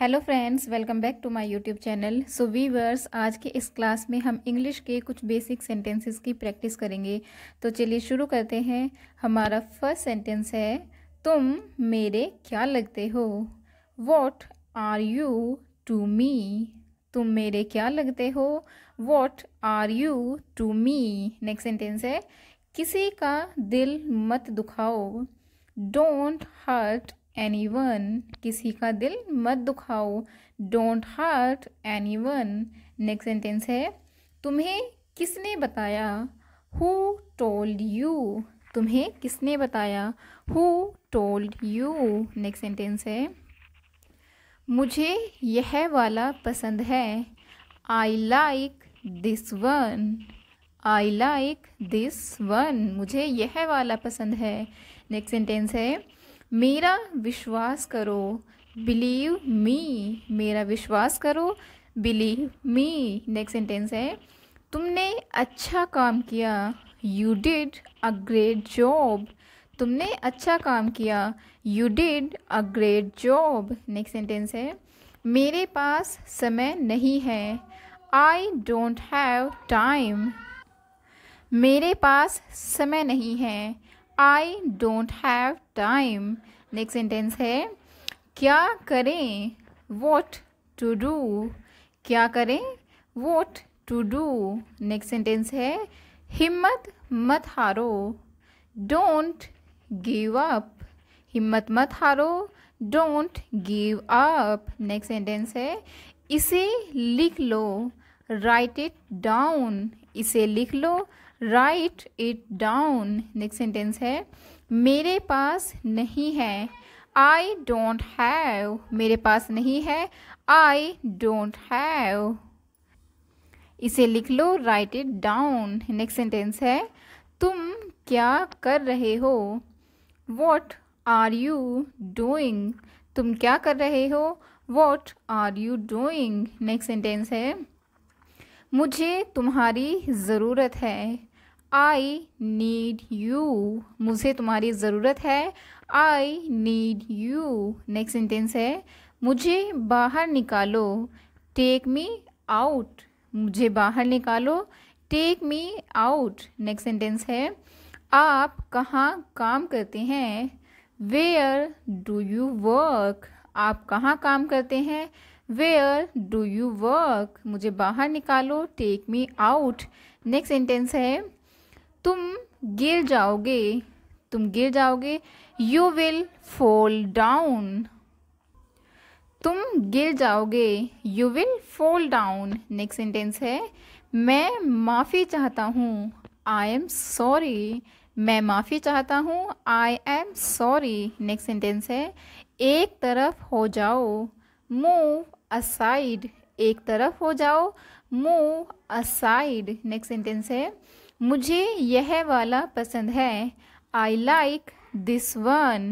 hello friends welcome back to my YouTube channel so viewers आज के इस class में हम इंग्लिश के कुछ बेसिक सेंटेंसेस की प्रैक्टिस करेंगे तो चलिए शुरू करते हैं हमारा फर्स्ट सेंटेंस है तुम मेरे क्या लगते हो what are you to me तुम मेरे क्या लगते हो what are you to me next sentence है किसी का दिल मत दुखाओ डोंट हर्ट एनी वन किसी का दिल मत दुखाओ don't hurt anyone next sentence है तुम्हें किसने बताया हु टोल्ड यू तुम्हें किसने बताया who told you next sentence है मुझे यह वाला पसंद है I like this one I like this one मुझे यह वाला पसंद है नेक्स्ट सेंटेंस है मेरा विश्वास करो बिलीव मी मेरा विश्वास करो बिलीव मी नेक्स्ट सेंटेंस है तुमने अच्छा काम किया you did a great job तुमने अच्छा काम किया you did a great job next sentence है मेरे पास समय नहीं है आई डोंट हैव टाइम मेरे पास समय नहीं है I don't have time next sentence है क्या करें वॉट टू डू क्या करें what to do next sentence है हिम्मत मत हारो डोंट गिव अप हिम्मत मत हारो don't give up next sentence है इसे लिख लो राइट इट डाउन इसे लिख लो write it down next sentence है मेरे पास नहीं है आई डोंट हैव मेरे पास नहीं है आई डोंट हैव इसे लिख लो write it down next sentence है तुम क्या कर रहे हो वॉट आर यू डूइंग तुम क्या कर रहे हो what are you doing next sentence है मुझे तुम्हारी ज़रूरत है आई नीड यू मुझे तुम्हारी ज़रूरत है I need you next sentence है मुझे बाहर निकालो टेक मी आउट मुझे बाहर निकालो take me out next sentence है आप कहाँ काम करते हैं वेयर डू यू वर्क आप कहाँ काम करते हैं वेयर डू यू वर्क मुझे बाहर निकालो take me out next sentence है तुम गिर जाओगे तुम गिर जाओगे यू विल फॉल डाउन तुम गिर जाओगे you will fall down next sentence है मैं माफ़ी चाहता हूँ आई एम सॉरी मैं माफ़ी चाहता हूँ I am sorry next sentence है एक तरफ हो जाओ मूव असाइड एक तरफ हो जाओ मूव असाइड नेक्स्ट सेंटेंस है मुझे यह वाला पसंद है आई लाइक दिस वन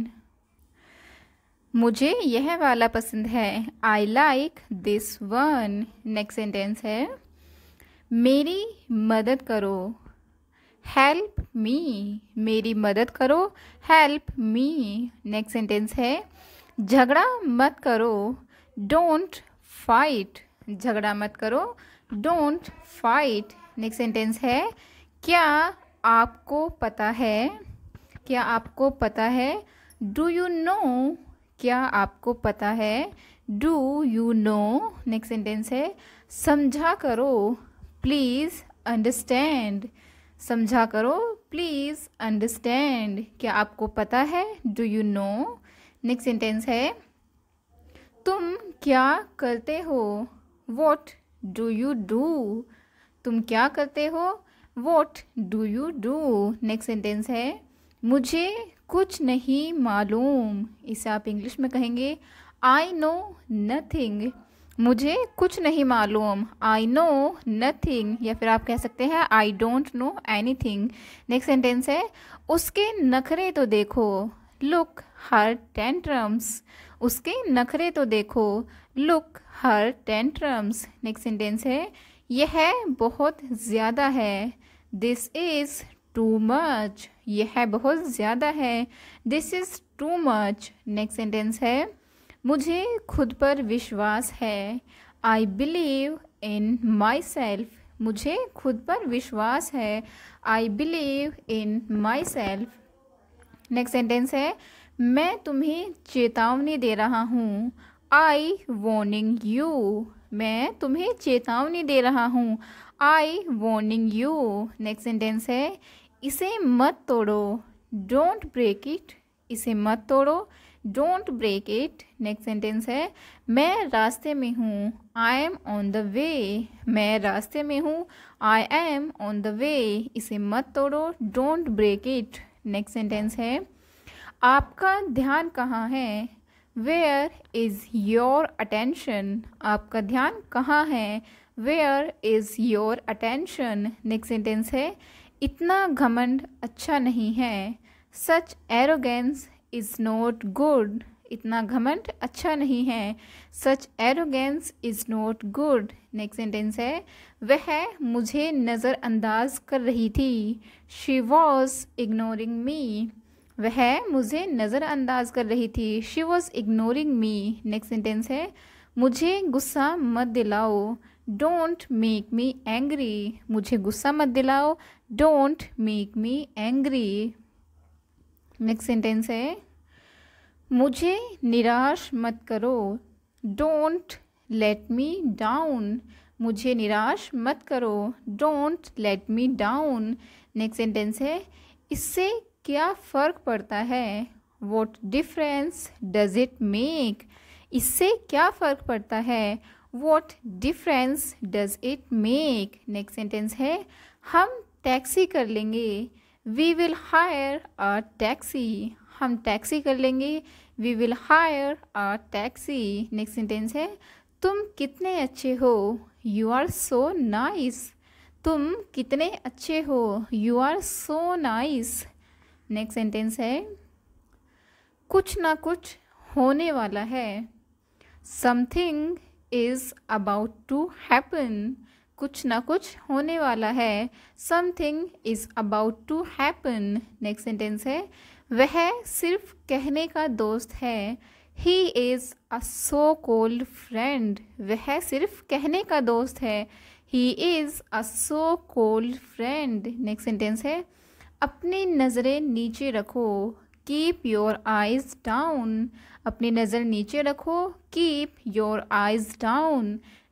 मुझे यह वाला पसंद है I like this one next sentence है मेरी मदद करो हेल्प मी मेरी मदद करो हेल्प मी नेक्स्ट सेंटेंस है झगड़ा मत करो डोंट फाइट झगड़ा मत करो डोंट फाइट नेक्स्ट सेंटेंस है क्या आपको पता है क्या आपको पता है डू यू नो क्या आपको पता है do you know next sentence है समझा करो प्लीज़ अंडरस्टैंड समझा करो प्लीज़ अंडरस्टैंड क्या आपको पता है do you know next sentence है तुम क्या करते हो वॉट डू यू डू तुम क्या करते हो what do you do next sentence है मुझे कुछ नहीं मालूम इसे आप इंग्लिश में कहेंगे आई नो नथिंग मुझे कुछ नहीं मालूम आई नो नथिंग या फिर आप कह सकते हैं I don't know anything next sentence है उसके नखरे तो देखो लुक हर टेंट्रम्स उसके नखरे तो देखो look her tantrums next sentence है यह बहुत ज़्यादा है दिस इज़ टू मच यह बहुत ज़्यादा है this is too much next sentence है मुझे खुद पर विश्वास है I believe in my self मुझे खुद पर विश्वास है I believe in myself next sentence है मैं तुम्हें चेतावनी दे रहा हूँ आई वॉर्निंग यू मैं तुम्हें चेतावनी दे रहा हूँ I warning you next sentence है इसे मत तोड़ो डोंट ब्रेक इट इसे मत तोड़ो don't break it next sentence है मैं रास्ते में हूँ I am on the way मैं रास्ते में हूँ I am on the way इसे मत तोड़ो don't break it next sentence है आपका ध्यान कहाँ है वेयर इज़ योर अटेंशन आपका ध्यान कहाँ है where is your attention next sentence है इतना घमंड अच्छा नहीं है such arrogance is not good इतना घमंड अच्छा नहीं है such arrogance is not good next sentence है वह मुझे नज़रअंदाज कर रही थी शी वॉज इग्नोरिंग मी वह मुझे नज़रअंदाज कर रही थी she was ignoring me next sentence है मुझे गुस्सा मत दिलाओ डोंट मेक मी एंग्री मुझे गुस्सा मत दिलाओ don't make me angry next sentence है मुझे निराश मत करो डोंट लेट मी डाउन मुझे निराश मत करो don't let me down next sentence है इससे क्या फ़र्क पड़ता है what difference does it make इससे क्या फ़र्क पड़ता है what difference does it make next sentence है हम टैक्सी कर लेंगे we will hire a taxi हम टैक्सी कर लेंगे we will hire a taxi next sentence है तुम कितने अच्छे हो यू आर सो नाइस तुम कितने अच्छे हो you are so nice next sentence है कुछ ना कुछ होने वाला है something is about to happen कुछ ना कुछ होने वाला है something is about to happen next sentence है वह सिर्फ कहने का दोस्त है he is a so called friend वह सिर्फ कहने का दोस्त है he is a so called friend next sentence है अपनी नज़रें नीचे रखो कीप योर आइज़ डाउन अपनी नज़र नीचे रखो keep your eyes down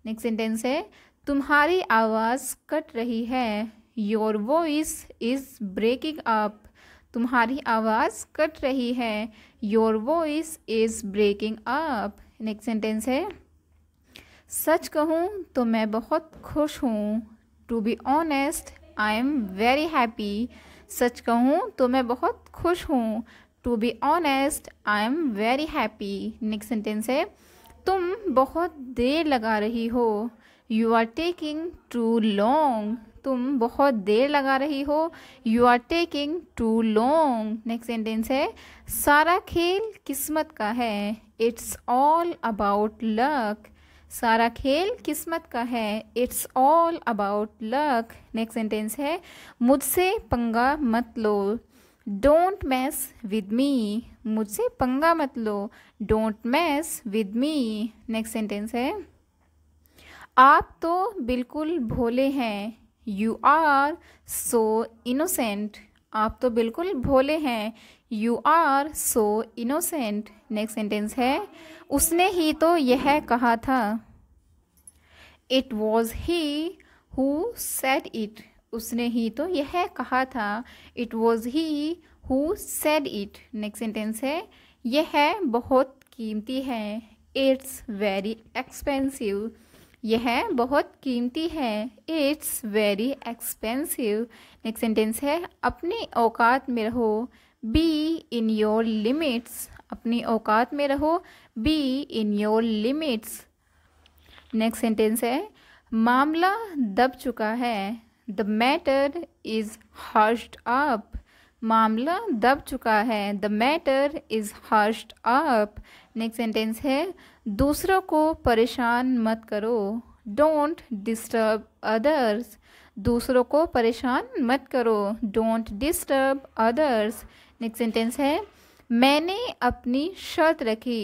next sentence है तुम्हारी आवाज़ कट रही है your voice is breaking up तुम्हारी आवाज़ कट रही है your voice is breaking up next sentence है सच कहूँ तो मैं बहुत खुश हूँ to be honest I am very happy सच कहूँ तो मैं बहुत खुश हूँ to be honest I am very happy next sentence है तुम बहुत देर लगा रही हो you are taking too long तुम बहुत देर लगा रही हो you are taking too long next sentence है सारा खेल किस्मत का है इट्स ऑल अबाउट लक सारा खेल किस्मत का है it's all about luck next sentence है मुझसे पंगा मत लो डोंट मैस विद मी मुझसे पंगा मत लो don't mess with me next sentence है आप तो बिल्कुल भोले हैं यू आर सो इनोसेंट आप तो बिल्कुल भोले हैं you are so innocent next sentence है उसने ही तो यह कहा था it was he who said it उसने ही तो यह कहा था it was he who said it next sentence है यह बहुत कीमती है इट्स वेरी एक्सपेंसिव यह बहुत कीमती है it's very expensive next sentence है अपने औकात में रहो बी इन योर लिमिट्स अपनी औकात में रहो be in your limits next sentence है मामला दब चुका है the matter is hushed up मामला दब चुका है the matter is hushed up next sentence है दूसरों को परेशान मत करो डोंट डिस्टर्ब अदर्स दूसरों को परेशान मत करो don't disturb others next sentence है मैंने अपनी शर्त रखी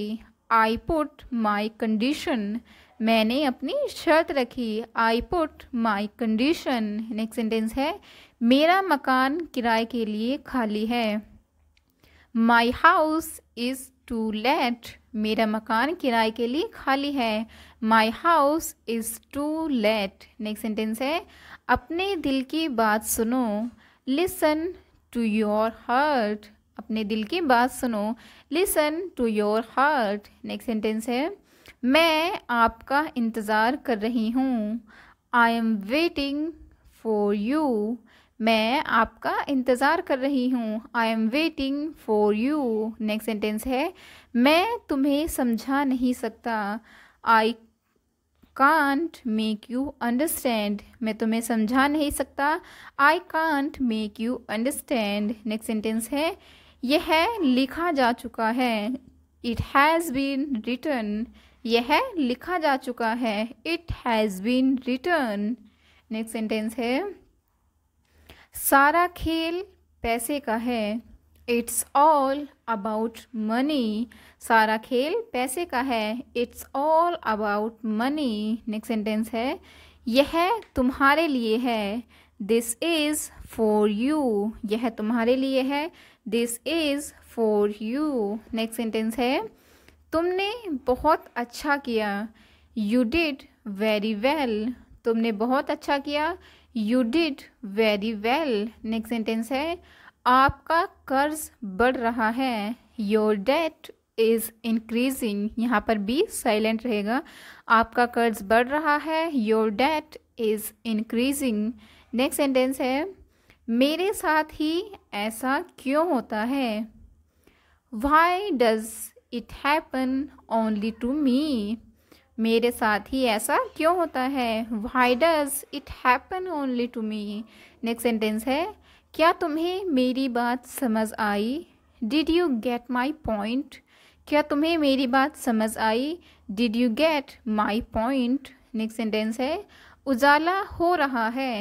आई पुट माई कंडीशन मैंने अपनी शर्त रखी I put my condition next sentence है मेरा मकान किराए के लिए खाली है my house is to let मेरा मकान किराए के लिए खाली है my house is to let next sentence है अपने दिल की बात सुनो लिसन टू योर हार्ट अपने दिल की बात सुनो listen to your heart next sentence है मैं आपका इंतज़ार कर रही हूँ I am waiting for you मैं आपका इंतज़ार कर रही हूँ I am waiting for you next sentence है मैं तुम्हें समझा नहीं सकता I can't make you understand मैं तुम्हें समझा नहीं सकता I can't make you understand next sentence है यह लिखा जा चुका है इट हैज़ बीन रिटर्न यह लिखा जा चुका है it has been written next sentence है सारा खेल पैसे का है इट्स ऑल अबाउट मनी सारा खेल पैसे का है it's all about money next sentence है यह तुम्हारे लिए है दिस इज़ फॉर यू यह तुम्हारे लिए है this is for you next sentence है तुमने बहुत अच्छा किया यू डिड वेरी वेल तुमने बहुत अच्छा किया you did very well next sentence है आपका कर्ज बढ़ रहा है योर डेट इज़ इंक्रीजिंग यहाँ पर भी साइलेंट रहेगा आपका कर्ज बढ़ रहा है your debt is increasing next sentence है मेरे साथ ही ऐसा क्यों होता है why does it happen only to me मेरे साथ ही ऐसा क्यों होता है why does it happen only to me next sentence है क्या तुम्हें मेरी बात समझ आई did you get my point क्या तुम्हें मेरी बात समझ आई did you get my point next sentence है उजाला हो रहा है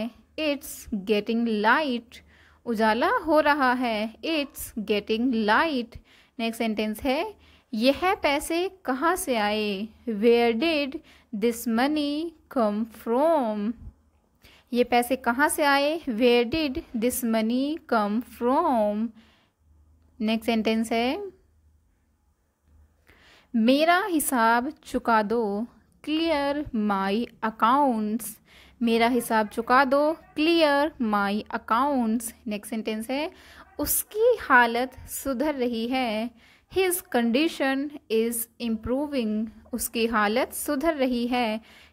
इट्स गेटिंग लाइट उजाला हो रहा है it's getting light next sentence है यह पैसे कहाँ से आए where did this money come from ये पैसे कहाँ से आए where did this money come from next sentence है मेरा हिसाब चुका दो क्लियर माई अकाउंट्स मेरा हिसाब चुका दो clear my accounts next sentence है उसकी हालत सुधर रही है हिज कंडीशन इज़ इम्प्रूविंग उसकी हालत सुधर रही है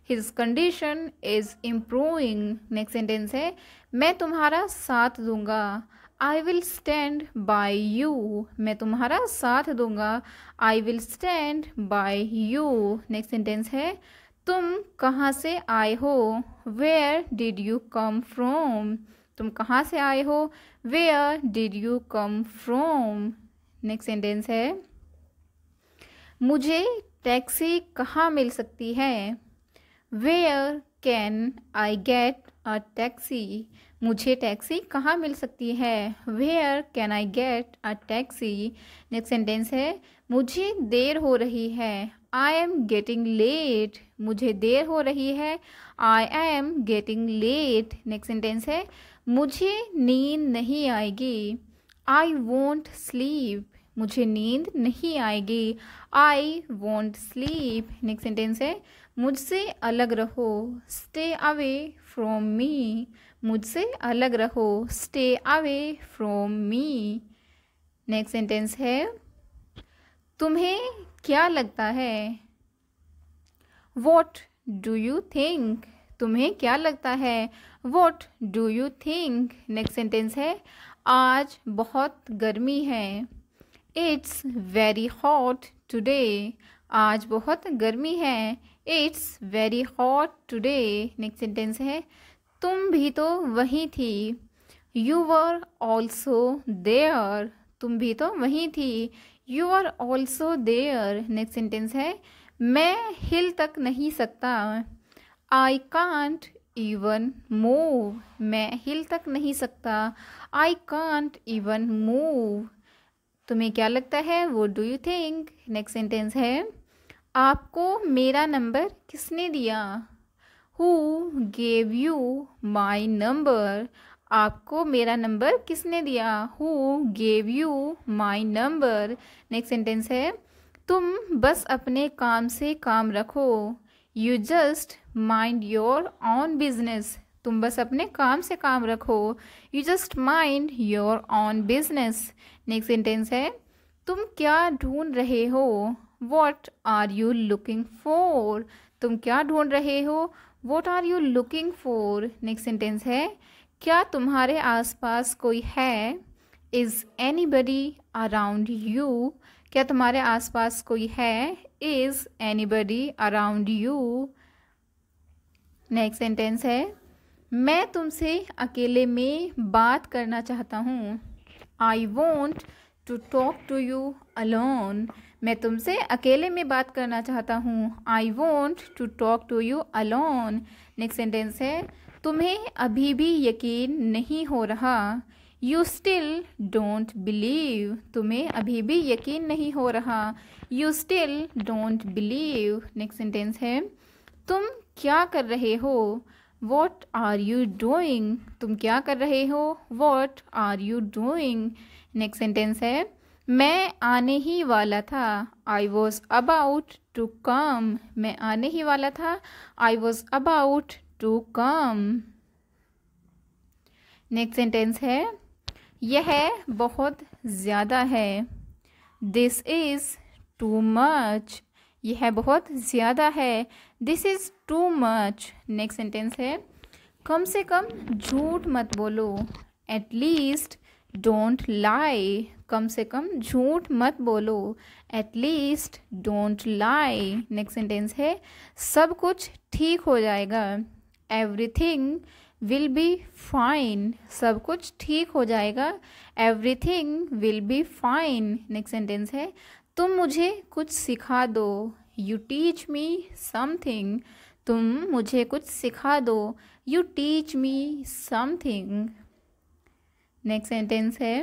his condition is improving next sentence है मैं तुम्हारा साथ दूंगा I will stand by you मैं तुम्हारा साथ दूंगा I will stand by you next sentence है तुम कहाँ से आए हो where did you come from तुम कहाँ से आए हो where did you come from next sentence है मुझे टैक्सी कहाँ मिल सकती है where can I get a taxi मुझे टैक्सी कहाँ मिल सकती है where can I get a taxi next sentence है मुझे देर हो रही है आई एम गेटिंग लेट मुझे देर हो रही है I am getting late next sentence है मुझे नींद नहीं आएगी आई वोंट स्लीप मुझे नींद नहीं आएगी I won't sleep next sentence है मुझसे अलग रहो स्टे अवे फ्रॉम मी मुझसे अलग रहो stay away from me next sentence है तुम्हें क्या लगता है वॉट डू यू थिंक तुम्हें क्या लगता है what do you think next sentence है आज बहुत गर्मी है इट्स वेरी हॉट टुडे आज बहुत गर्मी है it's very hot today next sentence है तुम भी तो वहीं थी यू वर ऑल्सो देयर तुम भी तो वहीं थी you are also there next sentence है मैं हिल तक नहीं सकता आई कांट इवन मूव मैं हिल तक नहीं सकता आई कांट इवन मूव तुम्हें क्या लगता है what do you think next sentence है आपको मेरा नंबर किसने दिया who gave you my number आपको मेरा नंबर किसने दिया who gave you my number next sentence है तुम बस अपने काम से काम रखो you just mind your own business तुम बस अपने काम से काम रखो you just mind your own business next sentence है तुम क्या ढूंढ रहे हो what are you looking for तुम क्या ढूंढ रहे हो what are you looking for next sentence है क्या तुम्हारे आसपास कोई है is anybody around you क्या तुम्हारे आसपास कोई है is anybody around you next sentence है मैं तुमसे अकेले में बात करना चाहता हूँ I want to talk to you alone मैं तुमसे अकेले में बात करना चाहता हूँ I want to talk to you alone next sentence है तुम्हें अभी भी यकीन नहीं हो रहा यू स्टिल डोंट बिलीव तुम्हें अभी भी यकीन नहीं हो रहा you still don't believe next sentence है तुम क्या कर रहे हो वॉट आर यू डूइंग तुम क्या कर रहे हो what are you doing next sentence है मैं आने ही वाला था I was about to come मैं आने ही वाला था I was about to come next sentence है यह बहुत ज़्यादा है दिस इज़ टू मच यह बहुत ज़्यादा है this is too much next sentence है कम से कम झूठ मत बोलो एट लीस्ट डोंट लाई कम से कम झूठ मत बोलो at least don't lie next sentence है सब कुछ ठीक हो जाएगा एवरीथिंग विल बी फाइन सब कुछ ठीक हो जाएगा everything will be fine next sentence है तुम मुझे कुछ सिखा दो यू टीच मी समथिंग तुम मुझे कुछ सिखा दो you teach me something next sentence है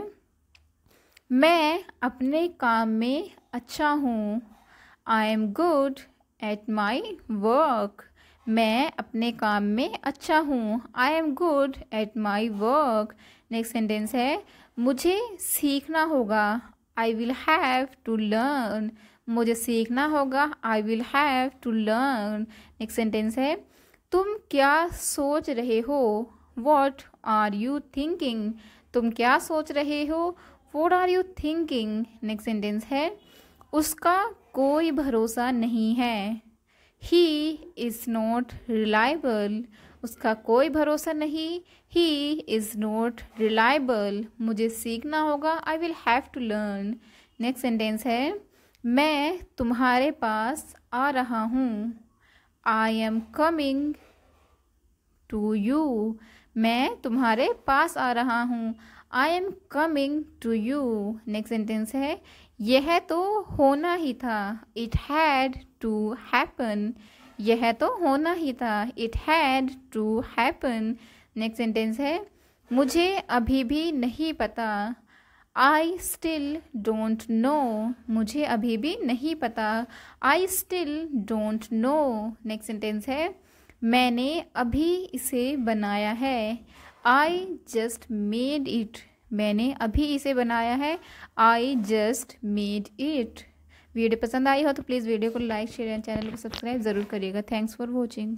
मैं अपने काम में अच्छा हूँ I am good at my work मैं अपने काम में अच्छा हूँ I am good at my work next sentence है मुझे सीखना होगा I will have to learn मुझे सीखना होगा I will have to learn next sentence है तुम क्या सोच रहे हो वॉट आर यू थिंकिंग तुम क्या सोच रहे हो what are you thinking next sentence है उसका कोई भरोसा नहीं है ही इज़ नॉट रिलायबल उसका कोई भरोसा नहीं ही इज़ नॉट रिलायबल मुझे सीखना होगा I will have to learn next sentence है मैं तुम्हारे पास आ रहा हूँ I am coming to you मैं तुम्हारे पास आ रहा हूँ I am coming to you next sentence है यह तो होना ही था इट हैड टू हैपन यह तो होना ही था it had to happen next sentence है मुझे अभी भी नहीं पता आई स्टिल डोंट नो मुझे अभी भी नहीं पता I still don't know next sentence है मैंने अभी इसे बनाया है आई जस्ट मेड इट मैंने अभी इसे बनाया है I just made it video पसंद आई हो तो प्लीज़ वीडियो को लाइक शेयर एंड चैनल को सब्सक्राइब ज़रूर करिएगा थैंक्स फॉर वॉचिंग